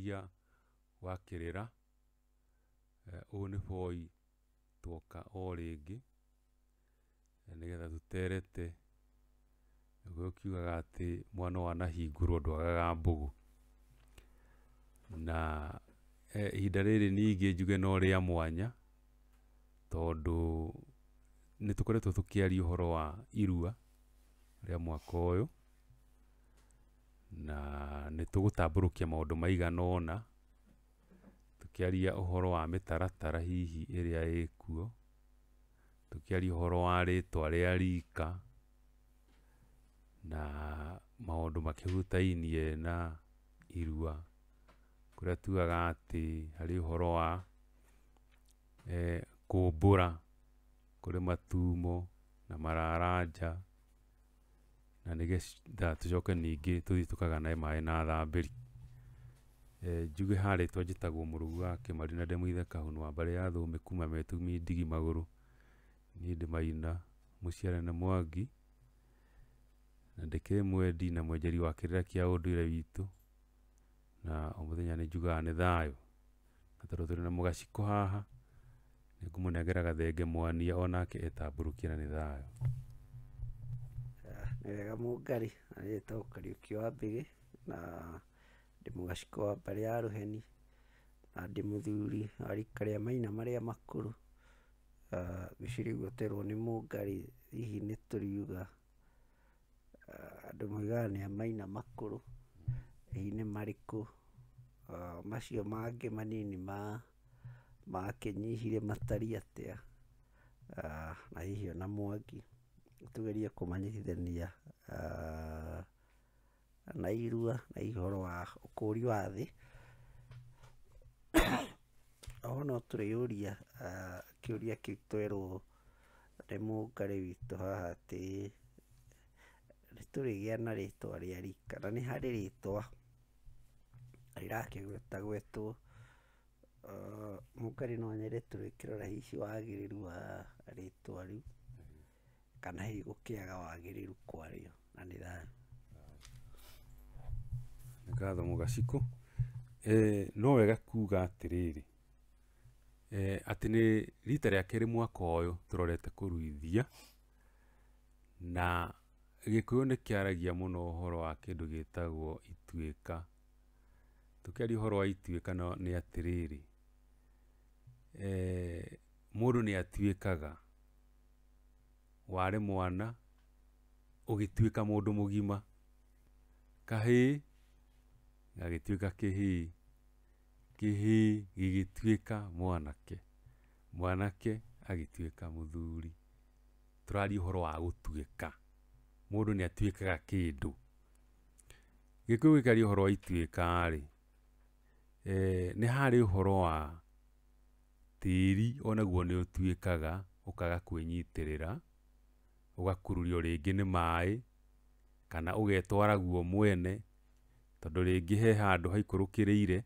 mũtongoria wa kĩrĩra eh, ũyũ nĩ boi tuoka o rĩngĩ eh, nĩgetha tũterete nĩguo ũkiugaga atĩ mwana wa nahingũrwo ndwagaga mbũgũ na eh, ihinda rĩrĩ ningĩ njuge no rĩa mwanya tondũ nĩ tũkoretwo tũkĩaria ũhoro wa irua rĩa mwaka ũyũ na nĩ tũgũtambũrũkia maũndũ maigana aria å horo wa taratara hihi kä aria å horo wa rĩtwa a rika na maũndũ makĩhutainie na irua kũrĩa tugaga harä å horo wa eh, kå rä matumo na mararanja na nä getha tå coke ningä tå thiä tå kaganae maä na thambäri njuge harä twa njätagwo må rũgu wa kä mari na ndä må ithe kahå wa mbarä ya thå mä kuma metumi ndigi magå rå niä ndä maina må ciare na mwangi na ndä kä mwendi na mwenjeri wa kä rä ra kä a å ndå witå na o må thenya nä njugaga nä thayå na tondå tå rä na må gacikå haha nä ngå må nengeraga thenge mwania onake etambå rå kia na nä thayå må ngari Nĩwega Mũngari wa mbä gä na ndä må gaciko wa mbarä ya rå heni na ndä ndĩ mũthuri wa rika rĩa maina marĩa makũrũ, ah, gĩciri nä må ngari hihi nä tå riuga andå ah, moigaga nĩ a maina makå makũrũ, hihi marä kå ah, macio mangä manini makä makĩnyihire matariĩ a na hihi ona Mwangi nĩtũgerie kũmanyitithania ah, na irua na ihoro wa ũkũri wa thĩ. Oho no tũrĩyũria ah, kĩũria kĩu twerwo må ngarä witå haha rä tå gä a na rä rĩtwa rä riiki kana nĩ gweta gwetwo ah, må ngarä no tå rä nyende tũrĩkĩrore hihi wagĩrĩru wa rä u kana hihi gũkĩaga wagĩrĩru kwario na nĩ thayũ nĩ ngatho mũgacikũ no wega kuga atĩrĩrĩ atĩ nĩ rita rĩa kerĩ mwaka ũyũ tũrorete kũruithia na gĩkũyũ nĩ kĩaragia mũno ũhoro wa kĩndũ gĩtagwo aria tũkĩaria ũhoro wa ituĩka nĩ atĩrĩrĩ mũndũ nĩ atuĩkaga warĩ mwana ũgĩtuĩka mũndũ mũgima kahĩĩ gagĩtuĩka kĩhĩĩ kĩhĩĩ gĩgĩtuĩka mwanake mwanake agĩtuĩka mũthuri tũraria ũhoro wa gũtuĩka mũndũ nĩ atuĩkaga kĩndũ gĩkũyũ gĩkaria ũhoro wa ituĩka-rĩ eh, nĩ harĩ ũhoro wa tĩĩri onaguo nĩ ũtuĩkaga ũkaga kwĩnyitĩrĩra ũgakururio rĩngĩ nĩ maĩ kana ũgetwara guo mwene tondũ rĩngĩ he handũ haikũrũkĩrĩire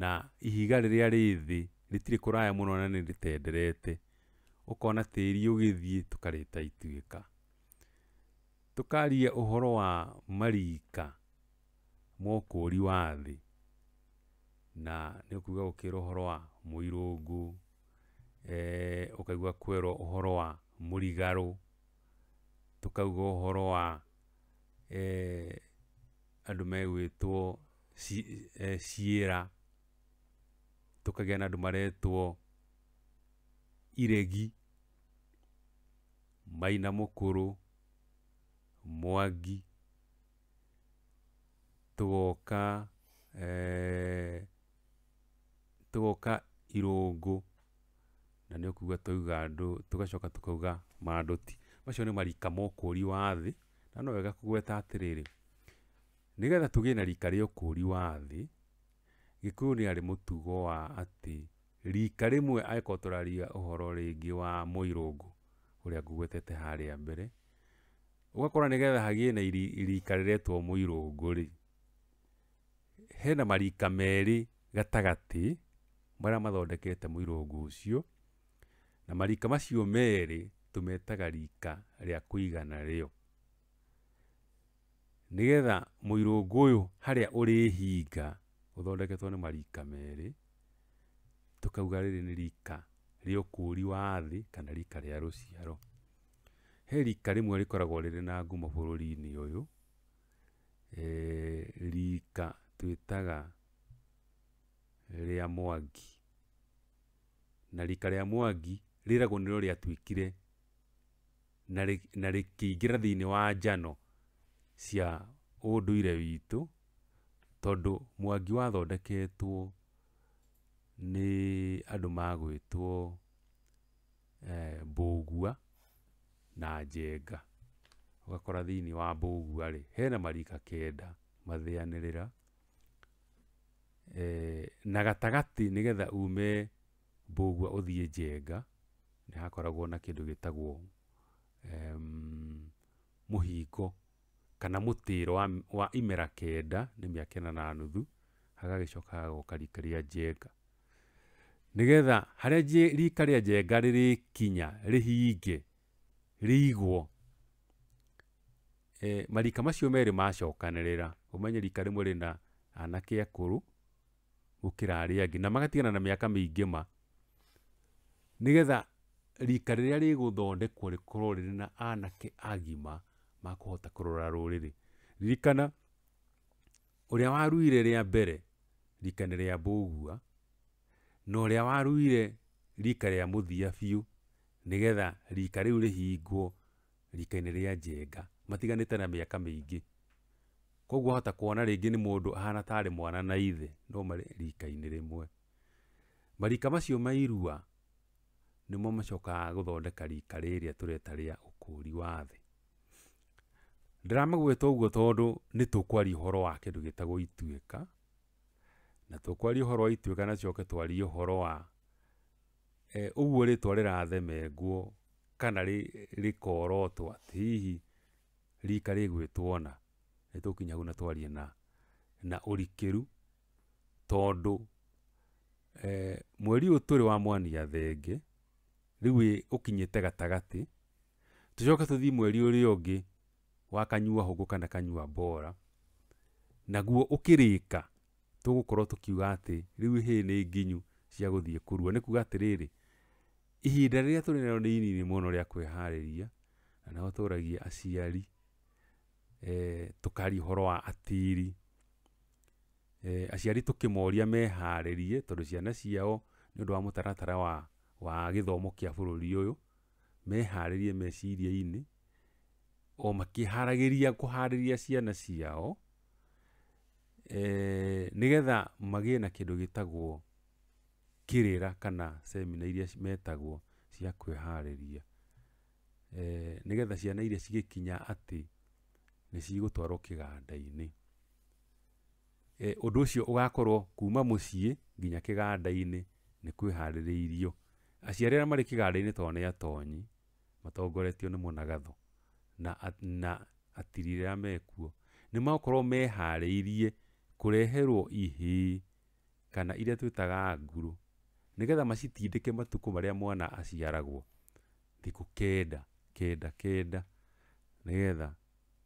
na ihiga rĩrĩa rĩ thĩ rĩtirĩ kũraya mũno na nĩrĩtenderete ũkona tĩĩri ũgĩthiĩ tũkarĩta ituĩka tũkaria ũhoro wa marika ma ũkũri wa thĩ na nĩ ũkuga gũkĩrĩ ũhoro wa mũirũngũ eh, ũkaigua kwerwo ũhoro wa mũrigarũ tũkauga ũhoro wa eh, andũ megwĩtwo eh, ciĩra tũkagĩa na andũ maretwo iregi maina mũkũrũ mwangi tũgoka eh, tũgoka irũngũ na nĩ ũkũigua twauga andũ tũgacoka tũkauga mandũti macio nä marika ma å ri wa thä na no wega kå gweta atä rä rä nä getha tå na rika rä å kå ri wa thä gä kå yå nä arä må tugo wa atä rika rä mwe angäkorwo tå raria å horo rä ngä wa må irå ngå å rä a gwetete harä a mbere ũgakora nĩgetha hagĩe na irika rĩretwo mũirũngũ-rĩ hena marika merĩ gatagatĩ marĩa mathondekete mũirũngũ ũcio na marika macio merä tũmetaga rika rĩa kũigana rĩo nĩgetha mũirũngũ ũyũ harĩa ũrĩhinga ũthondeketwo nĩ marika merĩ tũkauga rĩrĩ nĩ rika rĩa ũkũri wa thĩ kana rika rĩa rũciaro he rika rĩmwe rĩkoragwo rĩrĩ na ngumo bũrũri-inĩ ũyũ eh, rika twĩtaga rĩa mwangi na rika rĩa mwangi rĩragwo nĩrĩo rĩatuĩkire na rĩkĩingĩra thĩinĩ wa njano cia ũndũire witu tondu mwangi wathondeketwo nĩ andũ eh, Mbũgua na Njenga ugakora thĩinĩ wa Mbũgua rĩ hena marika kenda eh, na gatagati nigetha ume Mbũgua uthie Njenga ni hakoragwo na kindu gitagwo hingo kana mutĩĩro wa, wa imera kenda nĩ mĩaka ĩna na nuthu hagagĩcoka hagagũka rika a njenga harä a rika a njenga rĩrĩkinya rĩhinge rĩigwo e, marika macio merĩ macokanĩrĩra umenye rika rĩmwe na anake akũrũ gũkĩra arĩa angĩ na magatigana na mä mĩingĩ ma getha rika rä korwo rä rĩrĩ na anake agima makũhota kũrora rũrĩrĩ ririkana a waruire rĩa mbere rika nĩ rĩa mbũgua na a waruire rika rĩa mũthia biũ nĩgetha rika rĩu rĩhingwo rika-inĩ rĩa njenga matiganĩte na mĩaka mĩingĩ koguo wahota kuona rĩngĩ nĩ mũndũ ahana tarĩ mwana na ithe no marĩ rika-inĩ mwe marika macio mairua nimo macokaga guthondeka rika riria tureta ria ukuri wa thĩ ndĩramagweta ũguo tondũ nĩ tũkwaria ũhoro wa kindu gĩtagwo ituĩka na tũkwaria uhoro wa ituĩka na coke twarie uhoro wa e, ũguo rĩtwa rĩrathemengwo kana rĩkorotwo atĩ hihi rika rĩgwĩtwo na nĩ tũkinya hau na twarie na na ũrikĩru tondũ e, mweri ũyũ tũrĩ wa mwania thenge rĩu ukinyete gatagati tũcoke tuthi mweri uri ungi wakanyua hugu kana kanyua bora naguo ukirika tũgũkorwo tukiuga ati rĩu hĩĩ nĩ nginyu cia guthie kurua ni kuga atĩrĩrĩ ihinda rĩrĩa tũrĩ narĩo nĩ inini mono rĩa kwihariria na nao turagia aciari e, tukari horo wa atiri e, aciari tukimoria meharĩrie tondu ciana ciao nĩ ũndũ wa mutaratara wa wa gĩthomo kĩa bũrũri ũyũ meharĩrie meciria-inĩ o makĩharagĩria kũharĩria ciana ciao eh, nĩgetha magĩe na kĩndũ gĩtagwo kĩrĩra kana semina iria metagwo cia kwĩharĩria eh, nĩgetha ciana iria cigĩkinya atĩ nĩ cigũtwarwo kĩganda-inĩ eh, ũndũ ũcio ũgakorwo kuma mũciĩ nginya kĩganda-inĩ nĩ kwĩharĩrĩirio aciari arĩa marĩ kĩganda-inĩ tondũ nĩ atonyi matongoretio nĩ mũnagatho na, na atiri mekuo nĩ makorwo meharĩirie kũreherwo ihĩĩ kana iria twĩtaga nguru nĩgetha macitindĩke matukũ marĩa mwana aciaragwo thikũ kenda kenda kenda nĩgetha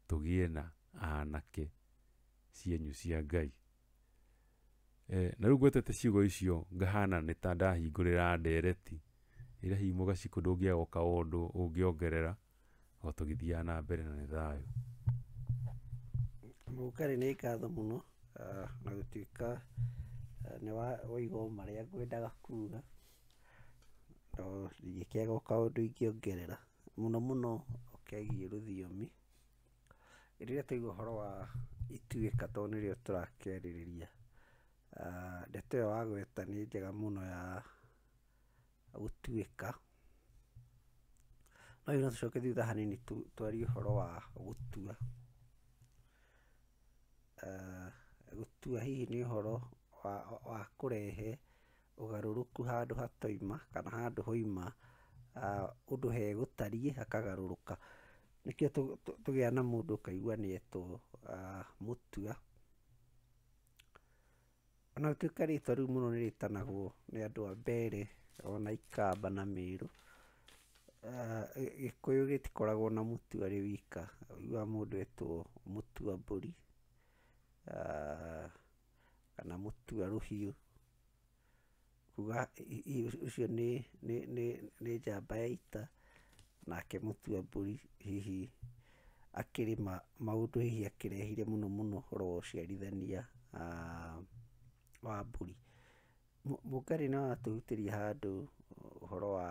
tũgĩe na anake cienyũ cia Ngai Eh, na rä u ngwetete ciugo icio ngahana nä ta ndahingå ndereti ä rä hihi må gacikå ndå ngä agoka å ndå å ngä ongerera o tå gä thiaga na mbere na nä thayå må karä nä ngatho må no ah, na gå tuä ka ah, nä waiga marä a ngwendaga kuga no ingä kä agoka å ndå ingä ongerera må no må no ũkegiä rå thiomi rä rä a twaigua å horo wa ituä ka tondå nä rä o tå rakerä rä ria Ah, ndeto ĩyo wa gweta nĩ njega no ya gå tuä ka No rä u no tå coke thutha hanini twarie horo wa gå tua ah, gå tua hihi nä å horo wa kå rehe å garå rå ku handå hatoima kana handå hoima å ah, ndå akagarå rå ka nä kä o tå gä a na må ndå å kaigua mũndũ ũkaigua nĩetwo mũtua Ona gũtuĩka rĩtwa rĩu mũno nĩ rĩĩtanagwo nĩ andũ a mbere ona Ikamba na Meru, eh, Gĩkũyũ gĩtikoragwo na mũtu arĩ wika, ũiguaga mũndũ etwo mũtu wa mbũri, eh, kana mũtu wa rũhiũ, kuga ũcio nĩ njamba ya ita, nake mũtu wa mbũri hihi akĩrĩ maũndũ hihi akĩrehire mũno mũno ũhoro wa ũciarithania. Ah, wa mbũri. Mũũngano nĩ watũhutĩria handũ ũhoro wa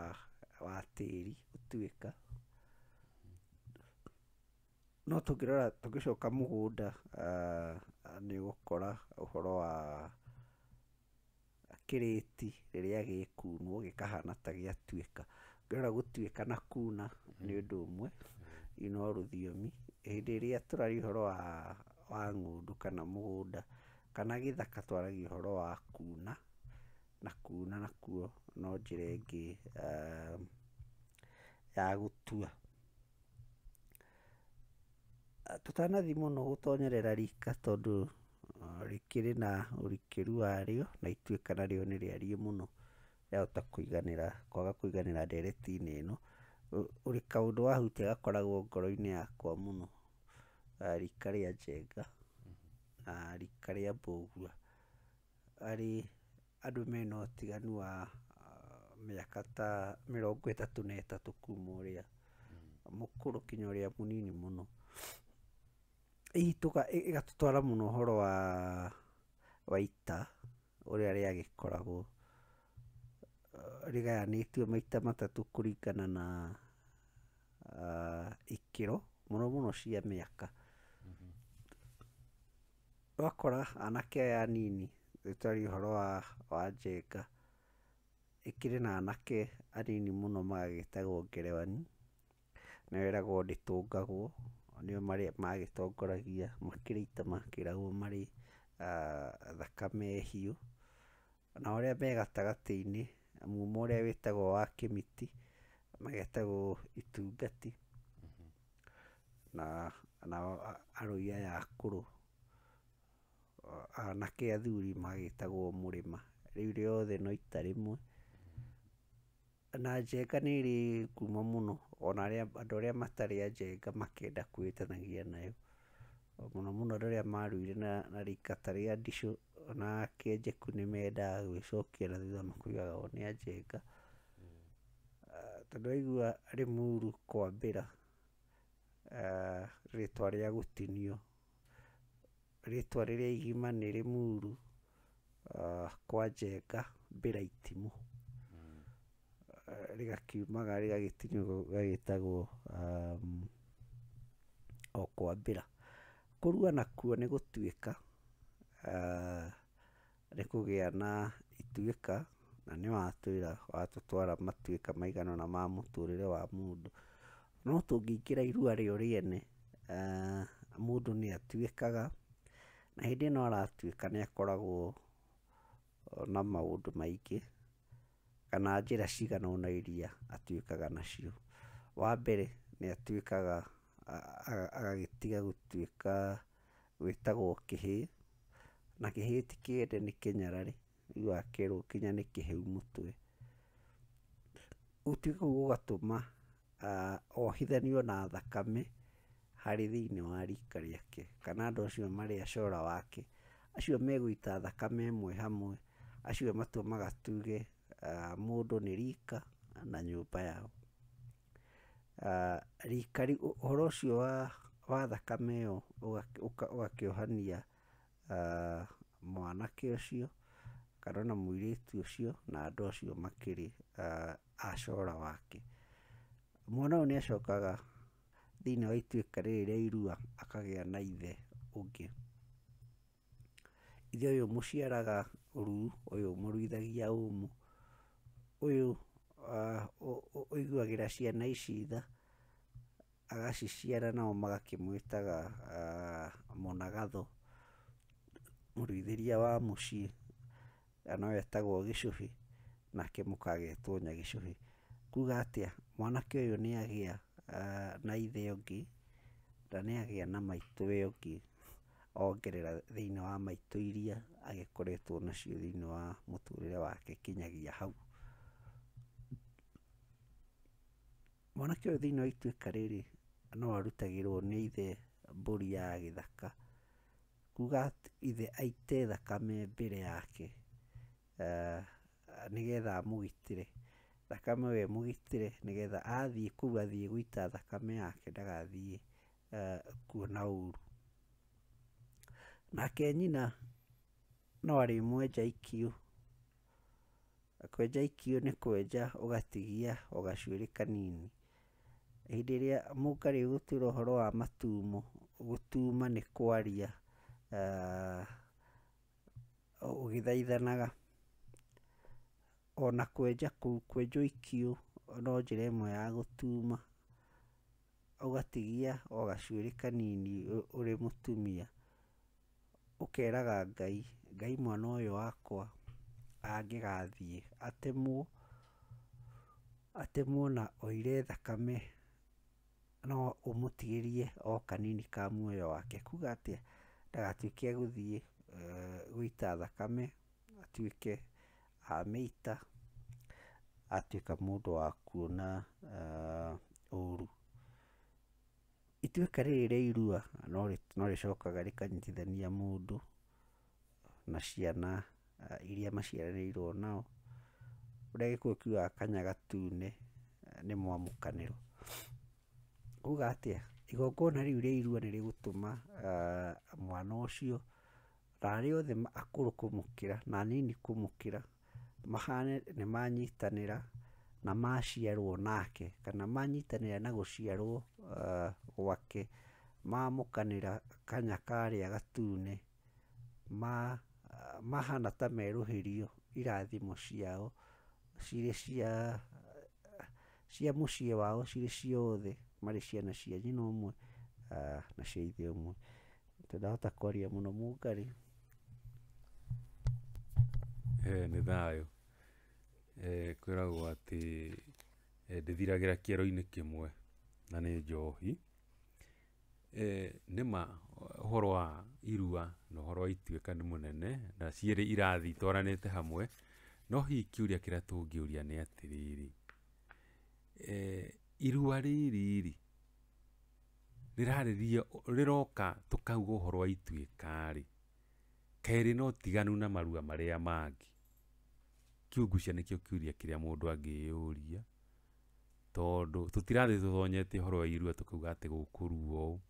wa tĩri gũtuĩka, no tũngĩrora tũgĩcoka mũgũnda nĩũgũkora ũhoro wa kĩrĩti rĩrĩa gĩkunwo gĩkahana ta gĩatuĩka. Ũngĩrora gũtuĩka na kuna nĩ ũndũ ũmwe, no rũthiomi. Hĩndĩ ĩrĩa tũraria ũhoro wa wa ng'ũndũ kana mũgũnda, kana gĩthaka twaragia horo wa kuna na kuna nakuo no njĩra ĩngĩ ehm, ya gũtua. Tũtanathiĩ mũno gũtonyerera rika tondũ uh, rĩkĩrĩ na ũrikĩru warĩo na ituĩka narĩo nĩ rĩariĩ mũno rĩahota kũiganĩra kwaga kũiganĩra ndereti-inĩ ĩno, ũrĩ kaũndũ wahutia gakoragwo ngoro-inĩ yakwa mũno uh, rika rĩa Njenga na rika rĩa mbũgua, arä andũ mena ũtiganu wa ah, mĩaka ta mĩrongo ĩtatũ na ĩtatũ kuma ũrĩa mũkũrũ kinya ũrĩa mũnini mũno. Ĩgatũtwara mũno ũhoro wa wa ita, ũrĩa rĩagĩkoragwo ah, rĩgayanĩtio maita matatũ kũringana na ah, ikĩro, mũno mũno cia mĩaka. Wakora anake aya anini twaria ũhoro wa Njenga, ĩkĩrĩ na anake anini mũno magagĩtagwo ngerewani, nĩo yeragwo ndĩtũngagwo, nĩo magĩtongoragia makĩrĩ ita makĩragwo marĩ thakame hiũ, nao arĩa me gatagatĩ-inĩ, mumo ũrĩa wĩtagwo wa kĩmiti, magetagwo itungati, mm-hmm. na nao arũi aya akũrũ anake athuri magĩtagwo mũrĩma rĩu rĩothe no ita rĩmwe na njenga nĩ ĩrĩ ngumo mũno ona andũ arĩa matarĩ a njenga makenda kwĩtanĩria nayo mũno mũno andũ arĩa maruire na, na rikata rĩa ndicũ na kĩenjeku nĩ mendaga gwĩcokia na thutha makoigaga o nĩ a njenga uh, tondũ aigua rĩmuru kwambĩra rä rĩtwa rĩa gũtinio rĩtwa rĩrĩa igima nĩ rĩmuru uh, ah, kwa njenga mbĩra itimũ mm. uh, rĩgakiumaga rĩgagĩtinio gagĩtagwo um, o kwa mbĩra kũrua nakuo nĩ gũtuĩka uh, nĩ kũgĩa na ituĩka na nĩ watwĩra watũtwara matuĩka maigano na ma mũtũrĩre wa mũndũ no tũngĩingĩra irua rĩo rĩene uh, mũndũ nĩ atuĩkaga na hĩndĩ ĩno aratuĩka nĩ akoragwo na maũndũ maingĩ, kana njĩra cigana ũna iria atuĩkaga nacio. Wa mbere nĩ atuĩkaga agagĩtiga gũtuĩka gwĩtagwo kĩhĩĩ, na kĩhĩĩ ti kĩende nĩ kĩnyarare, ũiguaga kerwo kinya nĩ kĩhĩu mũtwe. Gũtuĩka gũu gũgatũma ohithanio na thakame, harĩ thĩinĩ wa rä rĩake kana andũ acio marĩ acora wake, acio megũita thakame ĩmwe hamwe, acio matua magatuge mũndũ nĩ rika na nyũmba yao. rika rĩu ũhoro ũcio wa wa thakame ĩyo ũgakĩohania mwanake ũcio kana ona mũirĩtu ũcio na andũ acio makĩrĩ acora wake. Mwana ũyũ nĩ acokaga thĩinĩ wa ituĩka rĩrĩ rĩa irua akagĩa na ithe ũngĩ. Ithe ũyũ mũciaraga ruu, ũyũ mũruithagia ũmũ, ũyũ ũiguagĩra ciana ici tha, agaciciara nao magakĩmwĩtaga mũnagatho, mũruithĩria wa mũciĩ, nowe etagwo gĩcũhĩ, nake mũka agetwo nyagĩcũhĩ. kuga atĩa, mwanake ũyũ nĩagĩa na ithe ũngĩ ndanagĩa na maitũ we ũngĩ ongerera thĩiniĩ wa maitũ iria agĩkoretwo nacio thĩiniĩ wa mũtũrĩre wake kinyagia hau. Mwanake ũyũ thĩiniĩ wa ituĩka rĩrĩ no arutagĩrwo nĩ ithe mbũri ya gĩthaka, kuga ithe aite thakame mbere yake nĩgetha amũgitĩre thakame we må gitä re nä getha athiä kå u athiä gåita thakame yake ndagathiä eh, kuona å ru nake nyina no arä mwenja ikiå kwenja ikiå nä kwenja å gatigia o gacuä rä kanini hindä ä rä a må ngarä gå tuä ra å horo wa matumo gå tuma nä kwaria å eh, gä thaithanaga ona kwenja kũu, kwenjwo ikiũ no njĩra ĩmwe ya gũtuma, ũgatigia o gacuĩrĩ kanini ũrĩ mũtumia, ũkeraga Ngai, Ngai mwana ũyũ wakwa angĩgathiĩ atemwo, atemwo na oire thakame, no ũmũtigĩrie o kanini ka muoyo wake, kuga atĩa, ndagatuĩke egũthiĩ eh, gũita thakame, atuĩke amĩita atuĩka mũndũ wa kuona uh, ũru. Ituĩka rĩrĩ rĩa irua no rĩcokaga rĩkanyitithania mũndũ na ciana uh, iria maciaranĩirwo nao. Ũrĩa Gĩkũyũ kiuga kanya gatune uh, nĩ mwamũkanĩro. Kuga atĩa, igongona rĩu rĩa irua nĩ rĩgũtũma uh, mwana ũcio na arĩa othe akũrũ kũmũkĩra na nini kũmũkĩra mahane nĩ manyitanĩra na maciarwo nake kana ra na ciarwo uh, gwake ra kanya a gatune mahana ta rio irathimo ciao cirĩ cia cia ciä wao cirä ciothe marä ciana cia nyina ũmwe uh, na cia ithe mwe Ndĩrahota kwaria mũno Mũngarĩ. nä thayå Eh, kwĩragwo atĩ eh, ndĩthiragĩra kĩero-inĩ kĩmwe na nĩ njohi eh, nĩma ũhoro wa irua na ũhoro wa ituĩka nĩ mũnene na cierĩ irathi itwaranĩte hamwe no hihi kĩũria kĩrĩa tũngĩũria nĩ atĩrĩrĩ irua rĩrĩ rĩrarĩria rĩroka tũkauga ũhoro wa ituĩka rĩ kerĩ na tiganu na marua marĩa mangĩ kiungucia nĩkĩo kiuria kiria mundu angiuria tondu tutirathi tũthonyete horo wa irua tũkauga ati gũkũruo ũũ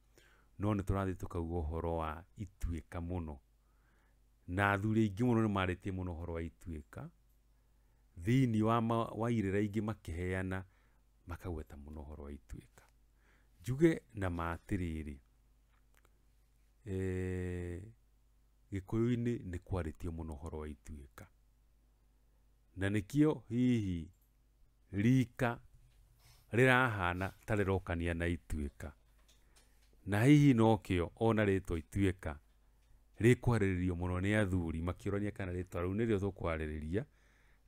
no ni turathi tukauga horo wa ituĩka muno na athuri aingĩ muno ni marĩtie muno horo wa ituĩka thĩinĩ wa irira ingi makiheana makagweta muno horo wa ituĩka njuge na matĩrĩrĩ eh, gikuyu inĩ ni kwarĩtio muno horo wa ituĩka na nikio hihi rika rirahana ta rĩrokania na ituĩka na hihi nokio ona rĩtwa ituĩka rikwaririo muno ni athuri makĩũrania kana rĩtwa rĩu nirio tũkwarĩrĩria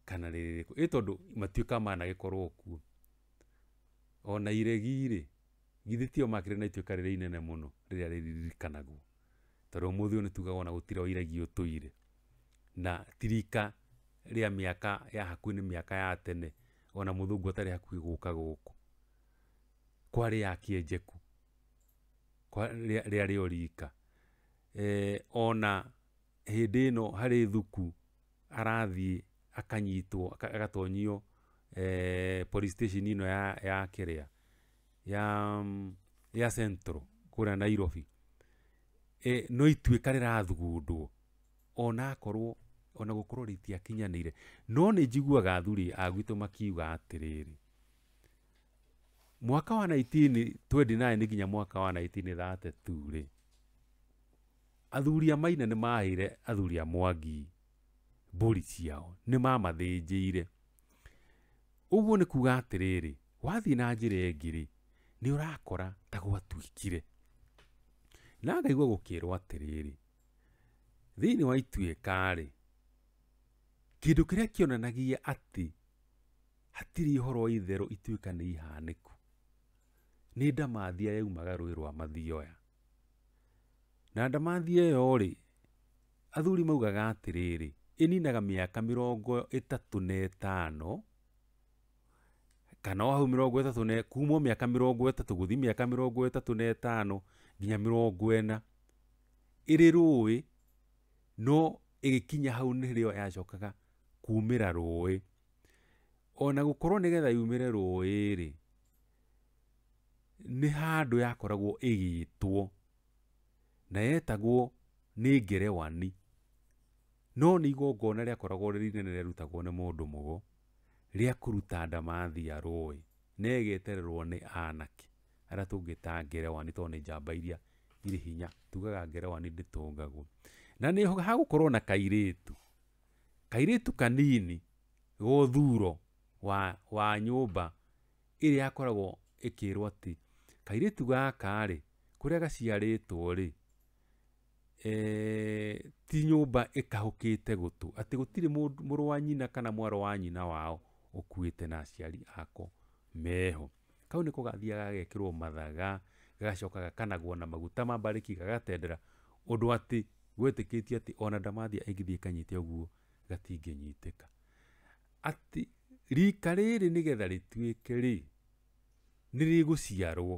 kana rĩrĩ rĩkũ ĩ tondũ matuĩka managĩkorwo kuo ona iregi githitio makire tio na ituĩka rĩrĩa inene muno riria rĩririkanagwo tondũ ũmũthĩ ũyũ nĩtugaga ona gũtirĩ o iregi ũtũire na tirika rĩa mĩaka ya hakuhĩ nĩ mĩaka ya tene ona mũthũngũ atarĩ hakuhĩ gũka gũkũ kwarĩ ya kĩenjeku rĩarĩ o rika ee, ona hĩndĩ ĩno harĩ thuku arathiĩ akanyitwo agatonyio ee, police station ĩno ya ya kĩrĩa ya ya Central kũrĩa Nairobi ee, no ituĩka rĩrathugundwo ona akorwo ona gukorwo ritiakinyanĩire no ni njiguaga athuri agwitũ makiuga atĩrĩrĩ mwaka wa 1929 nginya mwaka wa 1932 ri athuri a maina nĩ maheire athuri a mwangi mbũri ciao nĩ mamathĩnjĩire ũguo ni kuga atĩrĩrĩ wathiĩ na njĩra ĩngĩ ni urakora ũrakora ta gwatuĩkire na ngaigua gũkĩrwo atĩrĩrĩ thĩinĩ wa ituĩka rĩ kindu kiria kionanagia ati hatirĩ ihoro wa itherũ ituĩka nĩ ihanĩku nĩ ndamathia yaumaga rũĩ rwa mathioya na ndamathia ĩyo-rĩ athuri maugaga atĩrĩrĩ ĩninaga mĩaka mĩrongo ĩtatũ na ĩtano kana o hau mĩrongo ĩtatũ na kuma mĩaka mĩrongo ĩtatũ gũthiĩ mĩaka mĩrongo ĩtatũ na ĩtano nginya mĩrongo ĩna ĩrĩ rũĩ no ĩgĩkinya hau nĩrĩo yacokaga kumira rũĩ ona gũkorwo nĩgetha yumire rũĩ rĩ nĩ handũ yakoragwo ĩgĩtwo na yetagwo nĩ ngerewani no nĩ igongona rĩakoragwo rĩrinene rĩarutagwo nĩ mũndũ mũgo rĩa kũruta ndamathia rũĩ na ĩgetererwo nĩ anake arĩa tũngĩta ngerewani tondũ nĩ njamba iria irĩ hinya tugaga ngerewani ndĩtũngagwo na nĩ hagũkorwo na kairĩtu kairitu kanini thuro wa wa nyumba iria akoragwo ikirwo ati kairitu gaka ri kuria gaciarĩtwo ri e, eh, ti nyumba ikahukite gutu ati gutire muru wa nyina kana mwaro wa nyina wao ukuite na aciari ako meho kau niko gathiaga gagekirwo mathaga gagacokaga gakanagwo na maguta ma gagatendera undu ati gwĩtĩkĩtie ati ona ndamathia ĩngĩthiĩ kanyite ũguo gatingenyitika ati rika rĩrĩ nĩgetha rĩtuĩke rĩ nĩ rĩgũciarwo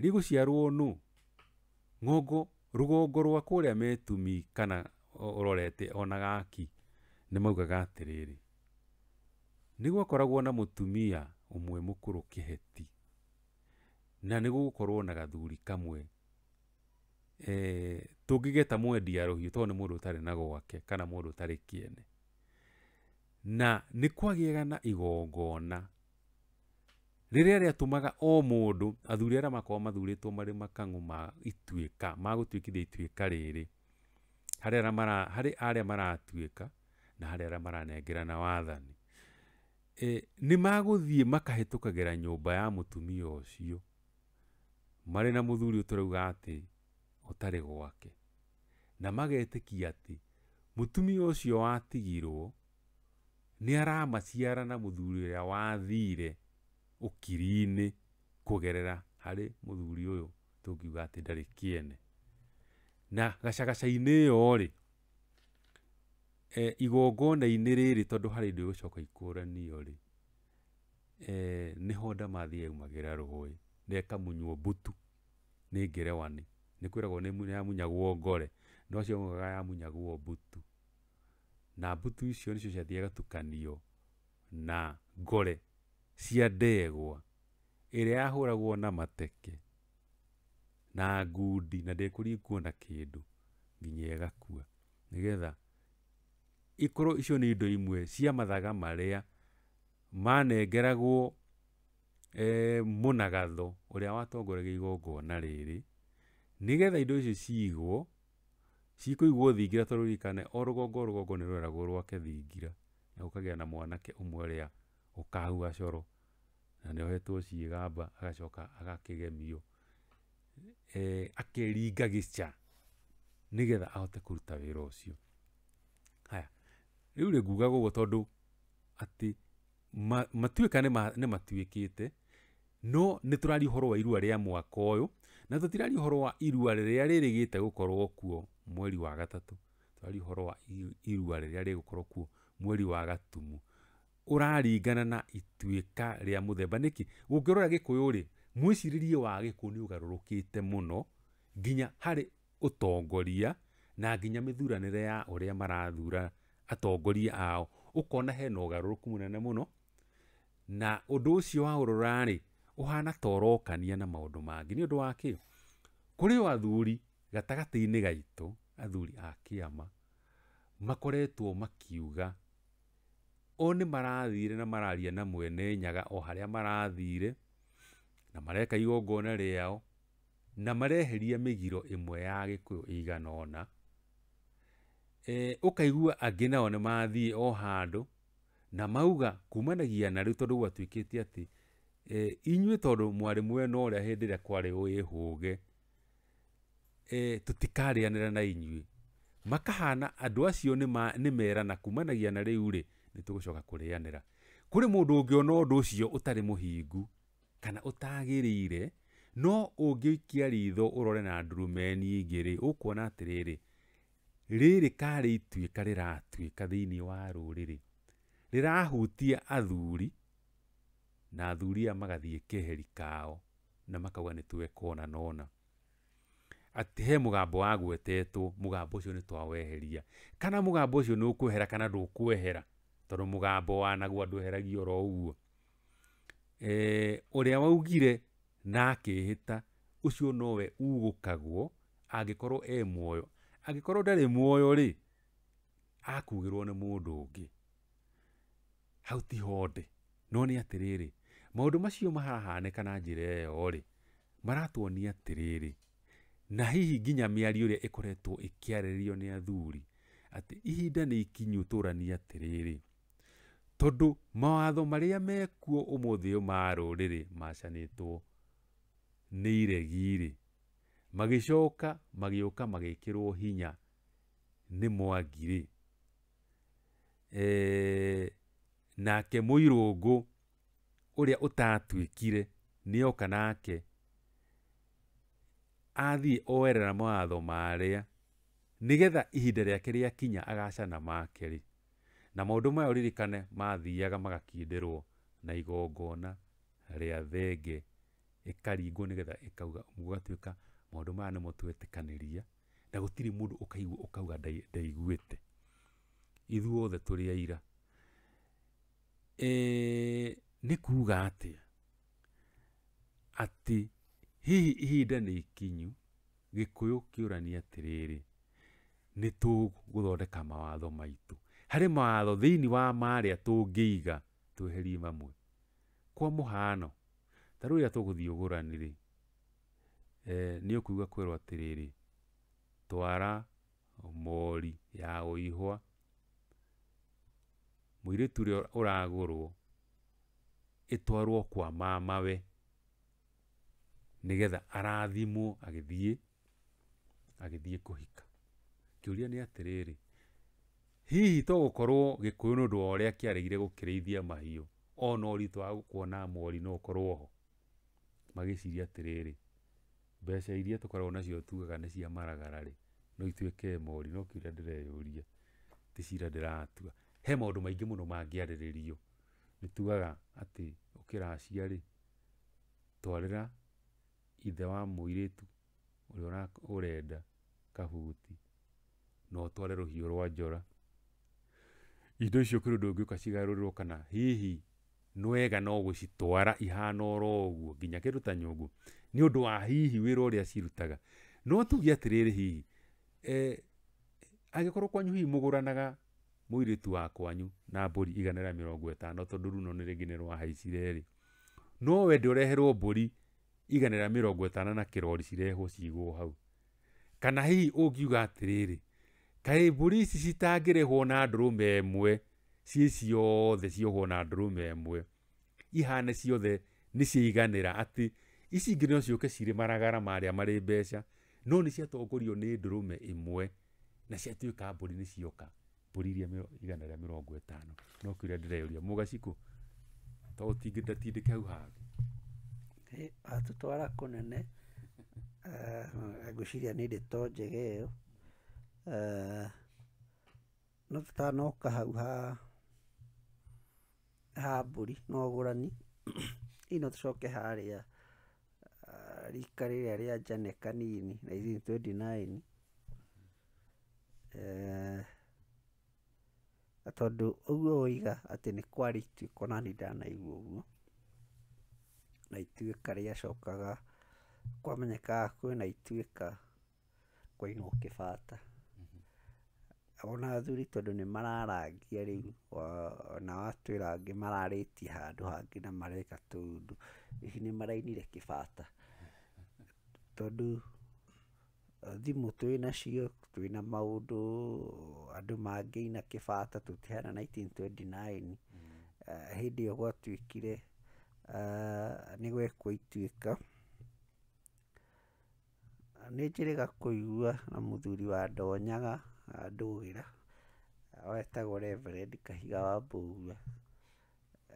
rĩgũciarwo nũ ng'ongo rũgongo rwa kuria metumi kana urorete ona gaki nĩ maugaga atĩrĩrĩ na mutumia umwe mukuru kiheti na nigukorwo na gathuri kamwe Eh, tungigeta mwendia rũhiũ tondũ nĩ mũndũ tarä na gwake kana mũndũ tarä kiene na nĩ kwagĩaga na igongona rĩrĩa tumaga o ndå athuri arĩa mathurä two marä makang'u ma ka rä rä harä arä harĩ mara ka na a maranengera na wathani e, nĩ magũthiĩ makahĩtũkagĩra nyũmba ya å cio marä na tå rauga atä ũtarĩ gwake na magetĩkia atĩ mũtumia ũcio watigirwo nĩ aramaciara na mũthuri ũrĩa wathire ũkiri-inĩ kũgerera harĩ mũthuri ũyũ tũngiuga atĩ ndarĩ kĩene na gacagaca-inĩ ĩyo-rĩ e, igongona-inĩ rĩrĩ tondũ harĩ ndĩgũcoka ikũranio-rĩ e, honda ndamathi yaumagĩra rũĩ na ĩkamunywo mbutu nĩ ngerewanĩ nä kwä ragwo yamunyagwo ngore no acio yamunyagwo mbutu na mbutu icio nä cio ciathiaga na ngore cia ndegwa ä rä a yahå na mateke na ngundi na ndä kå ringwo na kä ndå nginya ĩgakua nä getha ikorwo icio nä indo imwe cia mathaga marĩa manengeragwo eh, mũnagatho ũrĩa watongoragia igongona rĩrĩ nĩgetha indo icio ciigwo cikũigwo thingira tondũ ririkane o rũgongo o rweragwo rwake thingira na gũkagĩa na mwanake ũmwe ũrĩa ũkahua coro na nĩ ohetwo ciĩgamba agacoka agakĩgemio e, akeringa gĩca nĩgetha ahote kũruta wĩra ũcio haya rĩu rĩ ngugaga ũguo tondũ atĩ matuĩka nĩ matuĩkĩte no nĩ tũraria ũhoro wa irua rĩa mwaka ũyũ na tũtiraria ũhoro wa irua rĩrĩa rĩrĩgĩte gũkorwo kuo mweri wa gatatũ tũraria ũhoro wa irua rĩrĩa rĩgũkorwo kuo mweri wa gatumu ũraringana na ituĩka rĩa mũthemba nĩkĩ ũngĩrora gĩkũyũ-rĩ mwĩcirĩrie wa gĩkũyũ nĩ ũgarũrũkĩte mũno nginya harĩ ũtongoria na nginya mĩthuranĩre ya ũrĩa marathura atongoria ao ũkona hena ũgarũrũku mũnene mũno na ũndũ ũcio waũrora-rĩ uhana torokania na maundu mangi ni undu wa kuri kũrĩ o athuri gatagatĩ-inĩ athuri a makoretwo makiuga o nĩ marathire na mararia na mwene nyaga o haria marathire na mareka igongona riao na mareheria migiro imwe ya gikuyu iganona e, ukaigua angĩ nao nĩ mathiĩ o handũ na mauga kumanagia na rĩu tondũ gwatuĩkĩte atĩ e, inyuĩ tondå mwarä mwe no å rä a hä ndä ä rä a kwarä ä hå ge e, tå tikarä anä ra na inyuĩ makahana andå acio nä merana kumanagia na rä u-rä nä tå gå coka kå rä anä ra kå rä må ndå å ngä ona å ndå å cio å tarä må hingu kana å tagä rä ire no ũngĩ ikia ritho urore na ndurumeni igĩrĩ ũkuona atiriri riri karĩ ituĩka rĩratuĩka thĩinĩ wa ruriri rirahutia athuri na athuria aya magathiĩ keheri kao na makauga nĩ twekona nona atĩ he mũgambo wa gwetetwo mũgambo ũcio nĩ twaweheria kana mũgambo ũcio nĩ ũkwehera kana ndũkwehera tondũ mũgambo wanaguo ndweheragia oro ũguo e, ũrĩa waugire na akĩĩhĩta ũcio nowe ugũkagwo angĩkorwo e muoyo angĩkorwo ndarĩ muoyo rĩ akugĩrwo nĩ mũndũ ũngĩ hau ti honde no nĩ atĩrĩrĩ maundu macio mahahaneka na njira ĩyo ri maratuonia atĩrĩrĩ na hihi nginya miari ĩrĩa ikoretwo ikiaririo ni athuri ati ihinda ni ikinyu tũrania atiriri tondũ mawatho maria mekuo ũmũthĩ ũyũ ma rũrĩrĩ macanĩtwo nĩ iregi-rĩ magĩcoka magĩũka hinya ni mwagiri rĩ e, nake mũirũngũ ũrĩa ũtatuĩkire nĩoka nake athiĩ oerera mawatho marĩa nĩgetha ihinda rĩake rĩakinya agacana make-rĩ na maũndũ maya ũririkane mathiaga magakindĩrwo na igongona rĩa thenge ĩkaringwo nĩgetha ĩkauga gũgatuĩka maũndũ maya nĩmo twetĩkanĩria na gũtirĩ mũndũ ũkaigua ũkauga ndaiguĩte ithuothe tũrĩ aira nĩ kuuga atĩa atä hihi ihinda nĩ ikinyu rä nä tå gå thondeka mawatho maitå harä mawatho thĩinĩ wa marĩa tũngĩiga heri mamwe kwa mũhano ta rani rä nä å rĩ eh, nĩ atä rä rä twara mori ya a å ragå rwo ĩtwarwo kwa mamawe nĩgetha arathimwo agĩthiĩ agĩthiĩ kũhika kĩũria nĩ atĩrĩrĩ hihi to gũkorwo gĩkũyũ nĩ ũndũ wa ũrĩa kĩaregire gũkĩrĩithia mahiũ ona ũritũ wa kuona mori no ũkorwo ho magĩciria atĩrĩrĩ mbeca iria tũkoragwo nacio tugaga nĩ cia maragara-rĩ no ituĩke mori no kĩũria ndĩreyũria ti cira ndĩratua he maũndũ maingĩ mũno mangĩarĩrĩrio nĩtugaga atĩ ũkĩracia rĩ, twarĩra ithe wa mũirĩtu ũrĩa ũrenda kabuti, na ũtware rũhiũ rwa njora. Indo icio kwĩ ũndũ ũngĩũka cigarũrĩrwo kana hihi nĩ wega no gũcitwara ihana oro ũguo nginya kĩndũ ta nyũngũ, nĩ ũndũ wa hihi wĩra ũrĩa cirutaga. No tuge atĩrĩrĩ hihi, eh, angĩkorwo kwanyu hihi mũgũranaga mũirĩtu wa kwanyu na mbũri igana rĩa mĩrongo ĩtano tondũ runo nĩ rĩngĩ nĩ rwahaicire rĩ no wende ũreherwo mbũri igana rĩa mĩrongo ĩtano na kĩrori cirehwo cigwo hau kana hihi ũngiuga atĩrĩrĩ kaĩ mbũri ici citangĩrĩhwo na ndũrũme ĩmwe ciĩ ciothe ciohwo na ndũrũme ĩmwe ihane ciothe nĩ ciaiganĩra atĩ ici ingĩ no ciũke cirĩ maragara marĩa marĩ mbeca no nĩ ciatongorio nĩ ndũrũme ĩmwe na ciatuĩka mbũri nĩ cioka mbũri iria igana rĩa mĩrongo ĩtano no kĩu rĩa ndĩreyũria mũgacikũ to ũtindatindĩke hau hangĩ atũtwara kũnene eh, ngwĩciria nĩ ndeto njega yo eh, no tũtanoka hau ha ha mbũri na ũgũrani ii no tũcoke harĩa eh, rika rĩrĩa rĩa njane kanini 1929 tondå å tondũ ũguo woiga atĩ nĩ kwarĩ ituĩko na mm-hmm. nĩ å guo na ituä ka rä acokaga kwamenyekaga kwä na kwĩna ituĩka kwainwo bata Ona thuri tondå nä mararangia rä u na watwä ra atwĩra mararä tie handå hangä na mareka tũũndũ, hihi nä marainire kä bata mm-hmm. tondå thimå twä nacio twina maundu andu mangĩina kĩbata tũtihana 1929 mm. eh, hĩndĩ ĩyo gwatuĩkire eh, nĩ gwekwo ituĩka nĩ njĩrĩga kũigua na mũthuri wa ndonyaga eh, ndũgĩra wetagwo Reverend Kahiga wa Mbũgua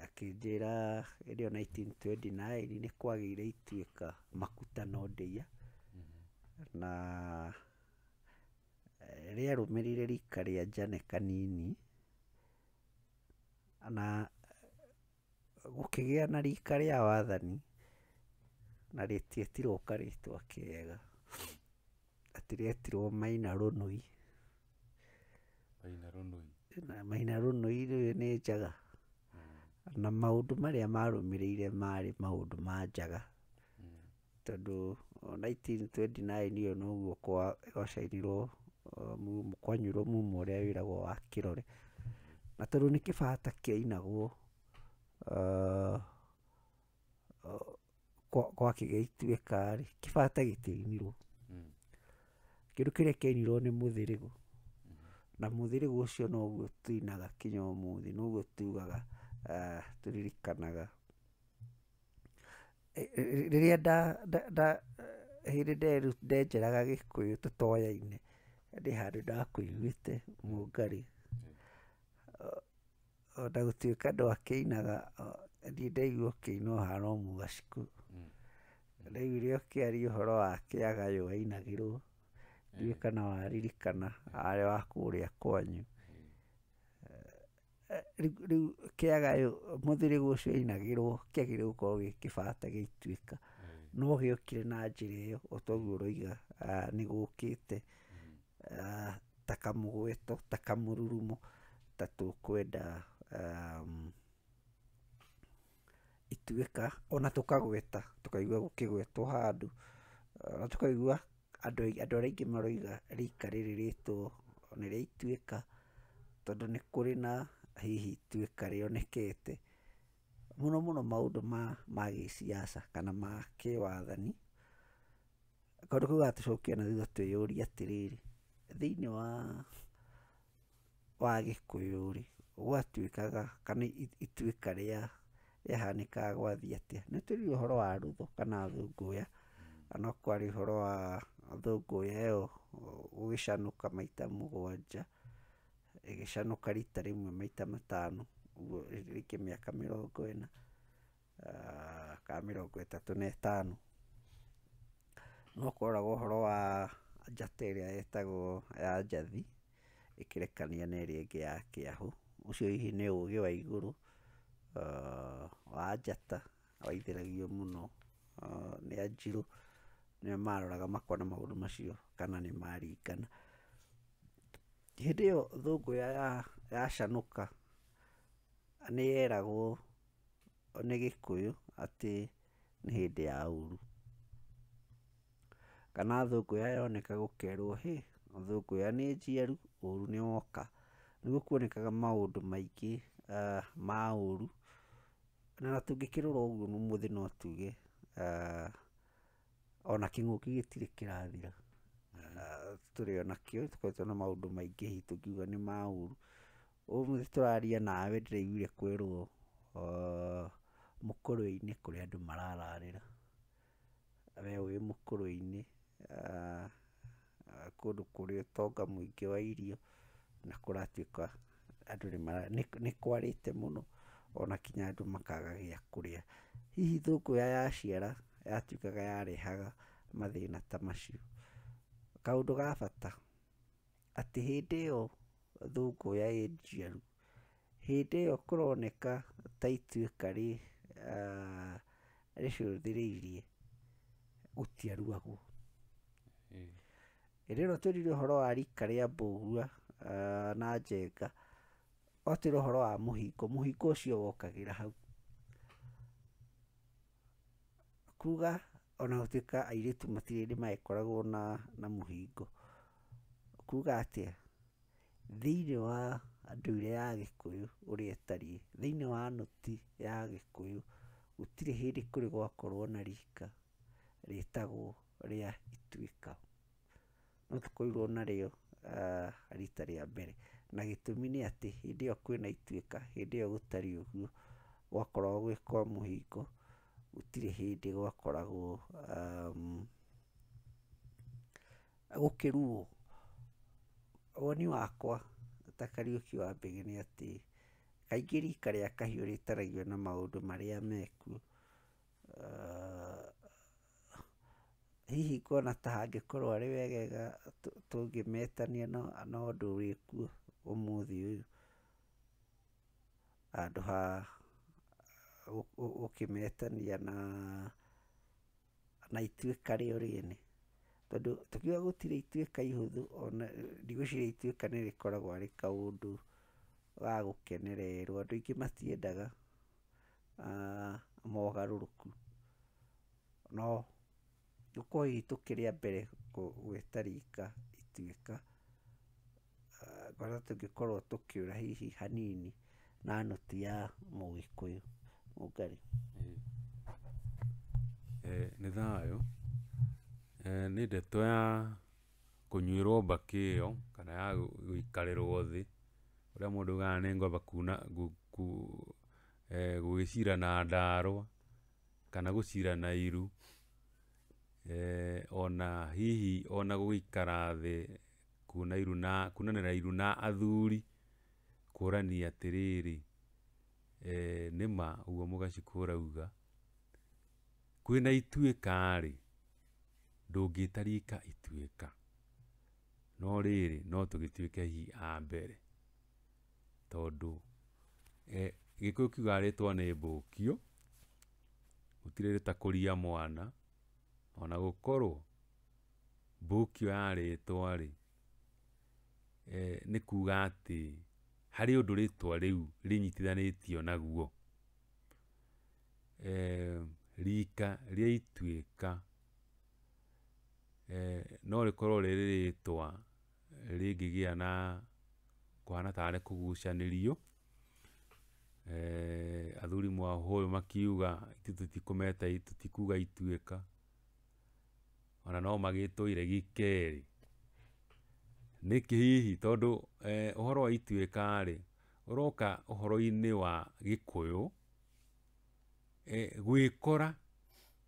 akĩnjĩra hĩndĩ ĩyo 1929 nĩ kwagĩire ituĩka Makuta no Ndeia mm-hmm. na rĩarũmĩrĩire rika rĩa Njane Kanini, na gũkĩgĩa na rika rĩa wathani, na rĩtietirwo karĩtwa kega Atĩ rĩetirwo Maina Rũnũi. Maina Rũnũi? Maina Rũnũi rĩu nĩ njaga. Hmm. Na maũndũ marĩa marũmĩrĩire marĩ maũndũ ma njaga. Hmm. Tondũ 1929 noguo gwacainirwo kwanyurwo å rä a wä ragwo wa kä rore Na tondå nä kä kä kä bata bata ainagwo kwakä karä tondũ nĩ kĩbata kĩainagwo gwakĩgĩtuĩka-rĩ, ah, kĩbata gĩtiainirwo. Hmm. Kĩndũ kĩrĩa kĩainirwo nĩ mũthĩrĩgũ, hmm. na må thä rä gå å cio noguo tũinaga kinya ũmũthĩ, noguo tugaga ah, tũririkanaga. Rĩrĩa ndä ndenjeraga gä Gĩkũyũ tũtoyaine, handå nĩ handũ ndakũiguĩte mũngarĩ ona gũtuĩka ndwakĩinaga niĩ ndaigua ũkĩina ũhana o mũgacikũ ndaiguire ũkĩaria ũhoro wa ainagä rwo ndiũĩ kana waririkana arä warĩ wa a kwanyu rä rä u kä kä agayå må å cio rwo agä rä gå korwo wainagĩrwo kĩagĩrĩire gũkorwo gĩ ituä ka no gä okire na njä ra njĩra ĩyo o ta ũguo ũroiga nĩ gũũkĩte uh, ta kamũgweto ta kamũrurumo ta tũkwenda um, ituĩka ona tũkagweta tũkaigua gũkĩgwetwo handũ ona tũkaigua andũ andũ arĩa aingĩ maroiga rika rĩrĩ rĩtwo nĩrĩa ituĩka tondũ nĩ kũrĩ na hihi ituĩka rĩonekete mũno mũno maũndũ ma ma gĩciaca kana ma kĩwathani kaũndũ kau gatũcokia na thutha twĩyũrie atĩrĩrĩ Thĩiniĩ wa wa Gĩkũyũ-rĩ, gwatuĩkaga kana ituĩka rĩa rĩahanĩkaga gwathiĩ atĩa? Nĩtũrĩ ũhoro wa rũtho kana thũngũya, na no kwarĩ ũhoro wa thũngũya ĩyo gũgĩcanũka maita mũgwanja, ĩgĩcanũka rita rĩmwe maita matano, ũguo rĩngĩ mĩaka mĩrongo ĩna kana mĩrongo ĩtatũ na ĩtano. Nĩgũkoragwo ũhoro wa njata njakteria ĩtagwo ya njathi, ĩkĩrekania na ĩrĩa ĩngĩ ya kĩahũ. Ũcio hihi nĩ ũgĩ wa igũrũ wa njata, waithĩragio mũno nĩ ajirũ, nĩo maroraga makona maũndũ macio kana nĩmaringana. Hĩndĩ ĩyo thũngũya yacanũka, nĩyeragwo nĩ Gĩkũyũ atĩ nĩ hĩndĩ ya ũru kana ya yoneka gũkerwo hĩ, ya nĩ njiaru, ũru nĩwoka. Nĩguo kuonekaga maũndũ maingĩ ah, ma ũru, na tũngĩkĩrora ũguo ũmũthĩ no tuge ah, ona kĩng'ũki gĩtirĩ kĩrathira, ah, tũrĩ onakĩo, tũkoretwo na maũndũ maingĩ hihi tũngiuga nĩ ma ũru. Ũmũthĩ tũraria nawe ndĩraiguire kwĩrwo mũkũrwe-inĩ kũrĩ andũ marararĩra, we wĩ mũkũrwe-inĩ Ah, ah, kuru kuri o e toga mu ike wa irio na kurati kwa adu ni mara ne kuari te muno o na kinya adu makaga ya e kuria hihi thuku ya e ya shiara ya tuka ga ya rehaga madhi na tamashiu kaudu ga fata ati hede o thuku ya ye jiaru hede o kuro oneka taitu kari uh, ah, resho dhiri irie utiaru wako ä rä ro twä rire å horo wa rika rä a mbågua na njenga otä ra å horo wa må hingo må hingo å cio wokagä ra hau kuga ona gå tuä ka airä tu matirä rä magäkoragwo na, na må hingo kuga atä a thä inä wa andå ire ya gä kå yå å rä a ĩtariĩ thä inä wa noti ya gä kå yå gå tirä hä ndä kå rä gwakorwo na rika rä tagwo rĩa Ituĩka. No tũkorirwo narĩo uh, rita rĩa mbere. Na gĩtũmi nĩ atĩ hĩndĩ ĩyo kwĩna Ituĩka, hĩndĩ ĩyo gũtarĩ ũguo, gwakoragwo gwĩ kwa mũhingo, gũtirĩ hĩndĩ gwakoragwo um, gũkĩrurwo. Woni wakwa ta Kariũki wa Mbĩgĩ nĩ atĩ kaingĩ rika rĩa kahiũ rĩtaragio na maũndũ marĩa mekuo hihi ngũona ta hangĩkorwo arĩ wegega tå ngä tũngĩmetania na ũndũ ũrĩ kuo å yå handå ha gũkĩmetania na na ituĩka rĩo rĩene. Tondũ tũkiuga gũtirĩ ituĩka ihũthũ ona ndigwĩciria ituĩka nĩrĩkoragwo arĩ kaũndũ ga kenererwo andå aingä matiendaga mogarũrũku no gũkorwo kĩhĩtũkĩria mbere gwĩta rika ituĩka, kũrĩa tũngĩkorwo tũkĩũra hihi hanini na nũti ya mũgĩkũyũ mũngarĩ. Nĩ thayũ, nĩ ndeto ya kũnyuĩrwo mbakĩ kana ya gũikarĩrwo thĩ ũrĩa mũndũ augaga nĩngwamba gũgĩcira na ndarwa kana gũcira na iru. eh, ona hihi ona gũgĩikara thĩ kuna iru na kunanira iru na athuri kurani atiriri e, eh, nima uo mugaci kura uga kwina ituika ri ndungitarika ituika no riri no tugituike hi a mbere tondu e, eh, gikuyu kiugaritwo ni mbukio gutirire ta kuria mwana ona gukorwo mbuki ya rĩtwa rĩ e, nĩ kuga atĩ harĩ ũndũ rĩtwa rĩu rĩnyitithanĩtio naguo e, rika rĩa Ituĩka e, no rĩkorwo rĩrĩ rĩtwa rĩngĩgĩa na kũhana tarĩ kũgucanĩrio athuri Mwahũyũ makiuga tũtikũmeta tũtikuga Ituĩka ona no magĩtũire gĩkerĩ nĩkĩ hihi tondũ uhoro e, wa ituĩka ri uroka uhoro-ini wa gĩkũyũ e, gwikora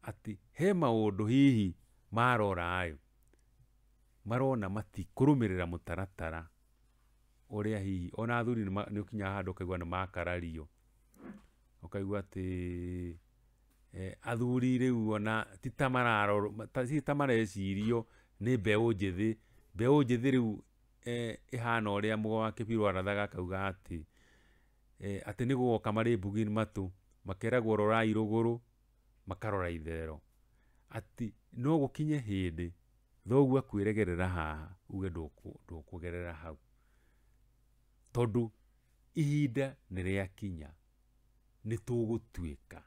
ati he maundu hihi marora ayo marona matikũrũmĩrĩra mutaratara ũrĩa hihi ona thuri ukinya handu handũ ni makarario ũkaigua ati Eh, athuri u ona ti ta mararorwo ti ta marecirio nĩ mbeũ njĩthĩ mbeũ njĩthĩ rĩu eh, ĩhana ũrĩa mũgo wa kauga arathaga eh, atä atĩ nĩ gũgoka marĩ mbugi matå makeragwo rorai rå makarora itherero atä no hä ndä thoguo regerera haha uge gerera hau tondå ihinda tå gå tuä ka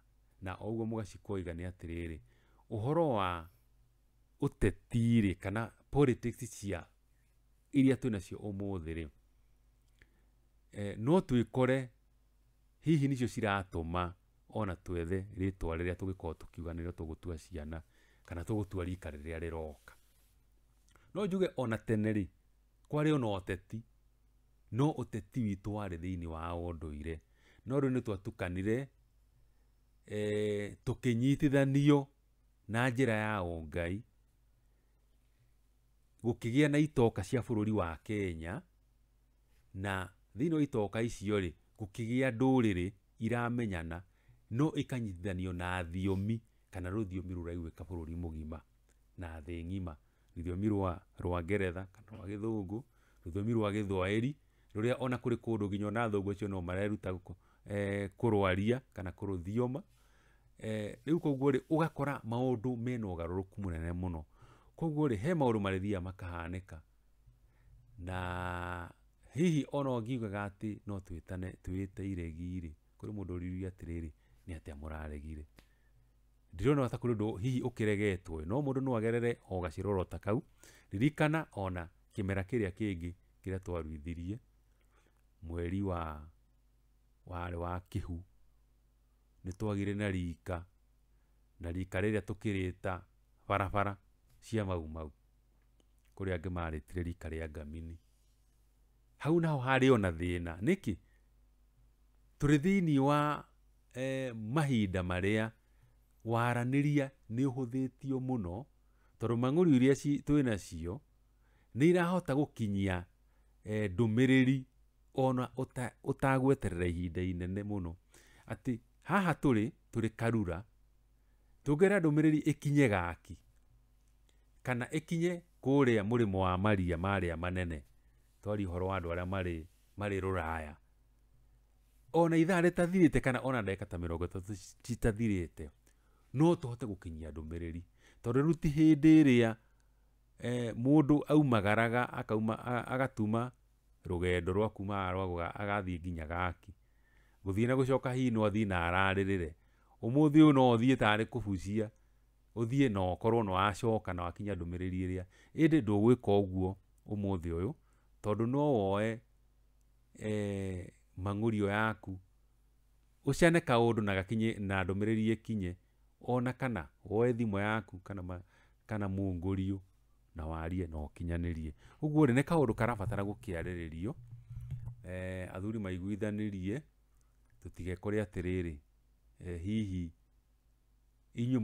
na oguo mugacikoiga ni atiriri uhoro wa utetire kana politics cia iria twĩ nacio ũmũthĩ-rĩ eh, no tuikore hihi nicio ciratũma ona twethe ritwa riria tũgĩkorwo tukiuga nirio tugutua ciana kana tugutua rika riria riroka no njuge ona tene-rĩ kwarĩ ona ũteti no ũteti witũ warĩ thĩinĩ wa ũndũire no rĩu ni twatukanire eh, tukinyitithanio na njira ya ongai gukigia na itoka cia bururi wa Kenya na thino itoka icio ri gukigia nduriri iramenyana no ikanyitithanio na thiomi kana rũthiomi rũraiguĩka bururi mugima na thĩ ng'ima rũthiomi rwa rwa ngeretha kana rwa gĩthũngũ rũthiomi rwa githwaeri ruria ona kuri kundu ginyo ona thungu cio no mareruta kurwaria eh, kana kuruthioma Eh, rä u koguo rä ũgakora ndå mena ũgarũrũku må no koguo rä he maũndũ marĩthiaga makahanĩka na hihi ona ngiugaga atä no twĩtane twĩte iregi-rĩ kũrĩ riri ũririe atĩrĩrĩ nĩ atĩa mũraregire ndirona ta kũrĩ ũndũ hihi ũkĩregetwo no ndå no agerere o kau ririkana ona ngä kä rä a twaruithirie mweri wa warĩ wa kĩhu nitwagire na rika na rika riria tukirita barabara cia mau mau kuri angĩ maritire rika ria ngamini hau naho hari ona thina niki turi thini wa eh, mahinda marĩa waranĩria nĩ ũhũthĩtio mũno tondũ mang'ũri iria twĩ nacio ni irahota gũkinyia eh, eh, ona ũtagweterera ihinda inene muno ati haha tũrĩ tũrĩ karura tũgerera ndũmĩrĩri ĩkinye gaki kana ĩkinye kũrĩa mũrĩmo wa maria marĩa manene twari ũhoro wa andũ arĩa marĩ marĩ rũraya ona ithaa rĩtathirĩte kana ona ndagĩka ta mĩrongo ĩtatũ citathirĩte no tũhote gũkinyia ndũmĩrĩri tondũ rĩu ti hĩndĩ ĩrĩa eh, mũndũ aumagaraga akauma agatuma rũgendo rwa kuma rwa agathiĩ nginya gaki gũthiä na gå coka hihi no thiä na ararä rä re å må thä å no thiä tarä kå bucia å thiä na korwo nä wacoka na wakinya ndå mä rä ri ä rä a ä ndä ndå gwä ka å guo å må thä å yå tondå no woe e, mangå rio yaku å cane ka å ndå na gakinyna ndå mä rä ri ä kinye ona kana woe thimå yaku kana, kana må ngå riå na warie na å kinyanä rie å guo rä nä kaå ndå karabatara gå kä arä rä rio e, athuri maiguithanä rie tũtigekore atĩrĩrĩ eh, hihi inyuĩ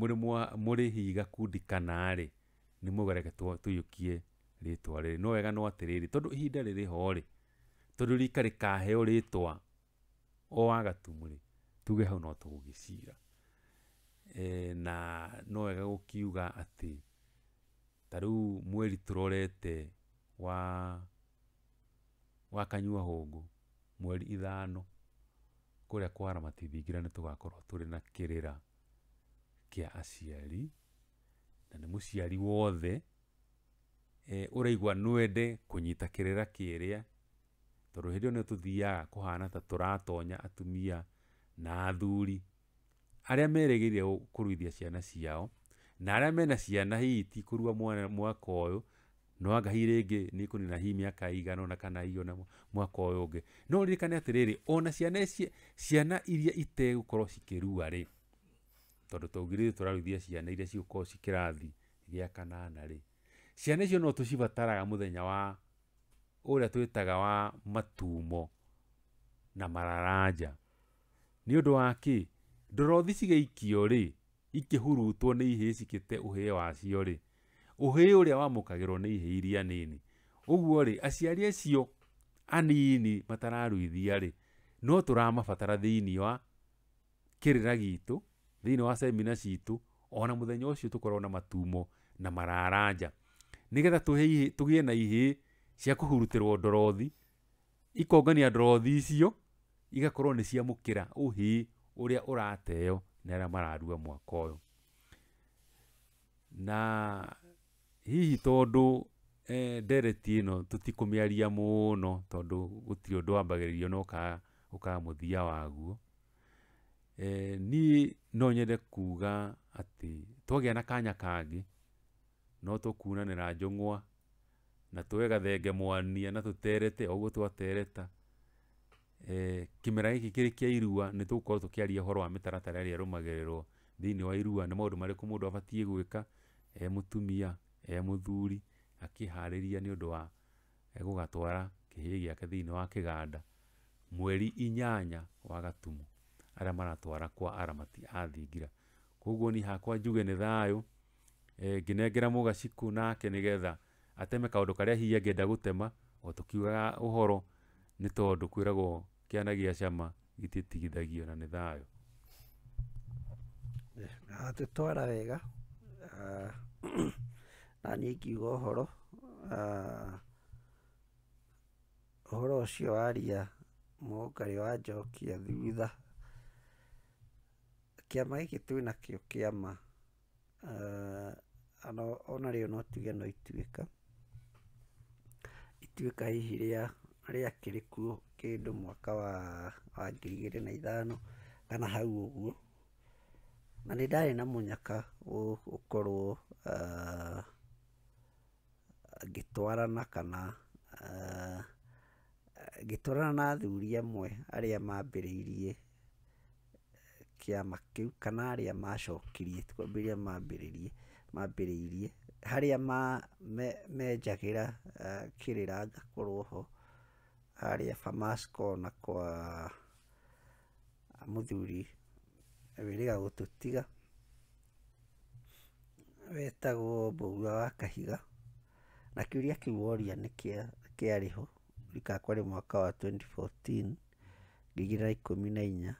mũrĩ hihi gakundi kana-rĩ nĩ mũgereke tũiyũkie rĩtwa ri no wega no atĩrĩrĩ tondũ ihinda rĩrĩ ho-rĩ tondũ rika rĩkaheo rĩtwa o wagatumu tumuri tuge hau no tũgũgĩcira eh, na no wega gukiuga ati taru mweri turorete wa wa kanyua hongo mweri ithano kuria kwara matithingira ni tugakorwo turi na kirira kia aciari na ni muciari wothe e, uraigua nwende kunyita kirira kiria tondu hindi ne tuthiaga kuhana ta turatonya atumia na athuri aria meregeire kuruithia ciana ciao na aria mena ciana hiti ti kurua mwana mwaka ũyũ no anga hi ni nĩ ikonina hi mĩaka igano na kana iona mwaka ũyũ ũngĩ no rikane atiriri ona ciana ciana iria ite itegũkorwo cikĩrua rĩ tondũ tũngĩrĩ tũraruithia ciana iria ciuko cikirathi gya kana na ri ciana cio no tũcibataraga muthenya wa ũrĩa twĩtaga wa matumo na mararanja ni undu wa kĩ ndorothi cigĩikio rĩ ikĩhurutwo nĩ cikite uhe ũhĩĩ wacio ri uhĩ ũrĩa wamũkagĩrwo ni ihĩ iria nini uguo ri aciari acio anini matararuithia ri no tũramabatara thĩinĩ wa kirira gitu thĩinĩ wa semina citũ ona mũthenya ucio tũkorwo na matumo na mararanja nĩgetha tugie na ihĩ cia kũhurutĩrwo ndorothi ikongania ndorothi icio igakorwo nĩ ciamũkĩra ũhĩ ũrĩa ũrateo nĩ arĩa mararua mwaka ũyũ na hihi tondå eh, ndereti ĩno tutiko miaria muno tondå gutirä å ndå wambagä na ukaga må thia waguo eh, ni no nyende kuga atä twagä na kanya kangä no tå njongwa na twegathenge mwania na tuterete terete twaterete e, kimera gä kä kä rä kä a irua nä tå gåkorwo tå kä aria å horo wa mä taratara rä a rå magererwo thä inä wa irua nä maå ndå marä kå må ndå abatiä gwä ka e, må tumia e muthuri akiharĩria nĩ ũndũ wa e gũgatwara kĩhĩa gĩake thĩinĩ wa kĩganda mweri inyanya wa gatumu arĩa maratwara kwa aramati a thingira koguo niĩ hakwa njuge nĩ thayũ e ngĩnengera mũgacikũ nake nĩgetha ateme kaũndũ karĩa hihi angĩenda gũtema o tũkiugaga ũhoro nĩ tondũ kwĩragwo kĩana gĩa cama gĩtitigithagio na nĩ thayũ atũtwara wega na niĩ ingiuga ũhoro, ũhoro ũcio wa ria mũhũngĩre wa njokia thutha, kĩama gĩkĩ twĩnakĩo ona ma, onarĩo no tuge no ituĩka, ituĩka hihi rĩakĩrĩ kuo kĩndũ mwaka wa ngiri igĩrĩ na ithano kana hau ũguo, na nĩ ndarĩ na mũnyaka gũkorwo ngĩtwarana kana eh, ngĩtwarana na athuri amwe arĩa mambĩrĩirie kĩama kĩu kana arĩa macokirie, ti kwambĩrĩria mambĩrĩrie, mambĩrĩirie, harĩa menjagĩra eh, kĩrĩra ngakorwo ho, harĩa Farmers Corner kwa mũthuri wĩrĩga gũtũtiga wetagwo Mbũgua wa Kahiga. Na kĩũria kĩu woria nĩ kĩarĩ ho, rika mwaka wa 2014, ngiri igĩrĩ na ikũmi na inya,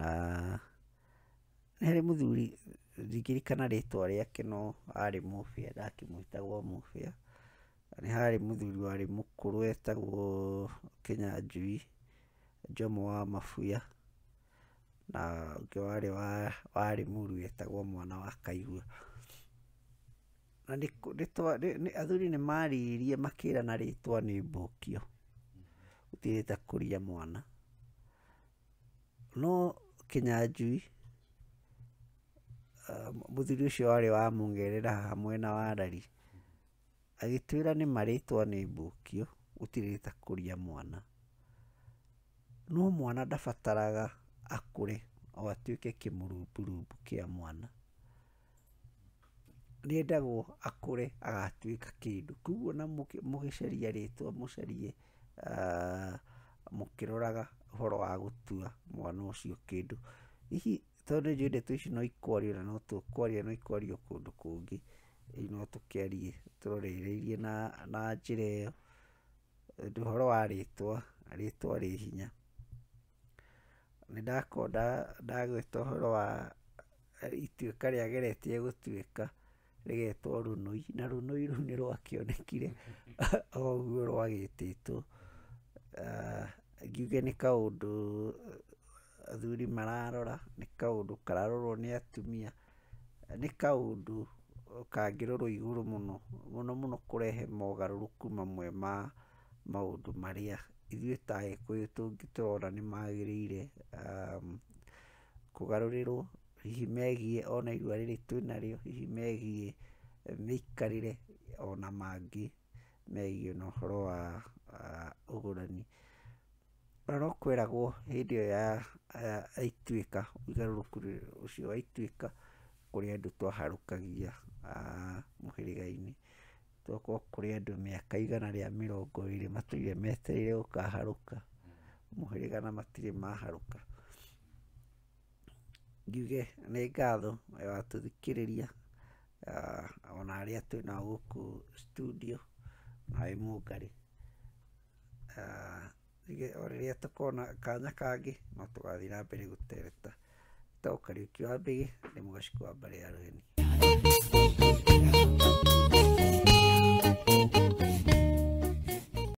na nĩ harĩ mũthuri ndingĩririkana rĩtwa rĩake no arĩ mũbĩa ndakĩmwĩtaga o mũbĩa. Nĩ harĩ mũthuri warĩ mũkũrũ etagwo njui Jomo wa Mabuya, na ũngĩ warĩ wa warĩ mũru etagwo Mwana wa Kaigua na athuri nĩ marĩrie makĩra na rĩtwa nĩ mbũkio gũtirĩte kũria mwana no kĩnyanjui ah, mũthuri ũcio warĩ wa mũngerera haha mwena wa rari agĩtwĩra nĩ marĩtwa nĩ mbũkio gũtirĩte kũria mwana no mwana ndabataraga akå re o atuĩke kĩmurumburumbu kĩa mwana nĩendagwo akũre agatuĩka kĩndũ. Koguo ona mũgĩcaria rĩtwa mũcarie mũkĩroraga ũhoro wa gũtua mwana ũcio kĩndũ. Hihi tondũ nĩnjũĩ ndeto ici no ikwario na no tũkwaria no ikwario kũndũ kũngĩ, no tũkĩarie tũroreirie na njĩra ĩyo, tondũ ũhoro wa rĩtwa, rĩtwa rĩ hinya. Nĩndagweta ũhoro wa ituĩka rĩa ageretie gũtuĩka rĩgetwo rũnũi na rũnũi rũu nĩ rwakĩonekire oguo rwagĩtĩtwo ah, ngiuge nĩ kaũndũ athuri mararora nĩ kaũndũ kararorwo nĩ atumia nĩ kaũndũ kangĩrorwo igũrũ mũno mũno mũno kũrehe mogarũrũku mamwe ma maũndũ marĩa ithuĩ ta Agĩkũyũ tũngĩrora nĩ magĩrĩire ah, kũgarũrĩrwo hihi megiĩ ona irua rĩrĩ twĩ narĩo, hihi megiĩ eh, mĩikarĩre ona mangĩ megiĩ na ũhoro wa ũgũrani. Ona no kweragwo hĩndĩ ĩyo ya Ituĩka, ũgarũrũku ũcio wa Ituĩka kũrĩ andũ twaharũkagia mũhĩrĩga-inĩ. Twakorwo kũrĩ andũ mĩaka igana rĩa mĩrongo ĩrĩ matũire metereire gũkaharũka, hmm. mũhĩrĩga na matirĩ maharũka ngiuge nä ngatho watå thikä rä ria ona arä arĩa twĩ nao kå studio na wĩ mũngarĩ. O rä rä a rĩrĩa tũkona kanya kangä no tũgathiĩ na mbere gũtereta. Wĩtagwo Kariũki Wambĩgĩ, nĩ mũgacikũ wa mbarĩ ya rũgeni.